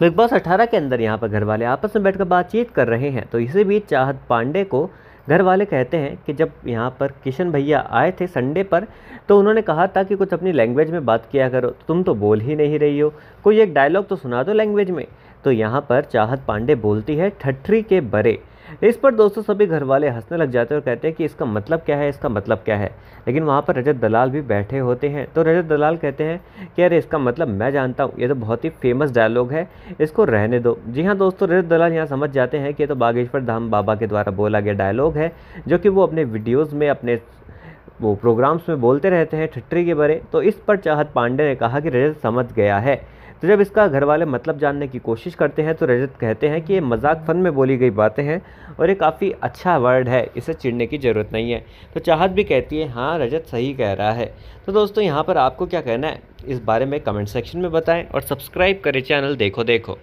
big तो boss अठारह के अंदर यहाँ पर घर वाले आपस में बैठकर बातचीत कर रहे हैं तो इसी बीच चाहत पांडे को घर वाले कहते हैं कि जब यहाँ पर किशन भैया आए थे संडे पर तो उन्होंने कहा था कि कुछ अपनी लैंग्वेज में बात किया करो तो तुम तो बोल ही नहीं रही हो कोई एक डायलॉग तो सुना दो लैंग्वेज में तो यहाँ पर चाहत पांडे बोलती है ठठरी के बरे इस पर दोस्तों सभी घर वाले हंसने लग जाते हैं और कहते हैं कि इसका मतलब क्या है इसका मतलब क्या है लेकिन वहाँ पर रजत दलाल भी बैठे होते हैं तो रजत दलाल कहते हैं कि अरे इसका मतलब मैं जानता हूँ ये तो बहुत ही फेमस डायलॉग है इसको रहने दो जी हाँ दोस्तों रजत दलाल यहाँ समझ जाते हैं कि ये तो बागेश्वर धाम बाबा के द्वारा बोला गया डायलॉग है जो कि वो अपने वीडियोज़ में अपने वो प्रोग्राम्स में बोलते रहते हैं ठट्टरी के बारे तो इस पर चाहत पांडे ने कहा कि रजत समझ गया है तो जब इसका घर वाले मतलब जानने की कोशिश करते हैं तो रजत कहते हैं कि ये मजाक फन में बोली गई बातें हैं और ये काफ़ी अच्छा वर्ड है इसे चिड़ने की ज़रूरत नहीं है तो चाहत भी कहती है हाँ रजत सही कह रहा है तो दोस्तों यहाँ पर आपको क्या कहना है इस बारे में कमेंट सेक्शन में बताएं और सब्सक्राइब करें चैनल देखो देखो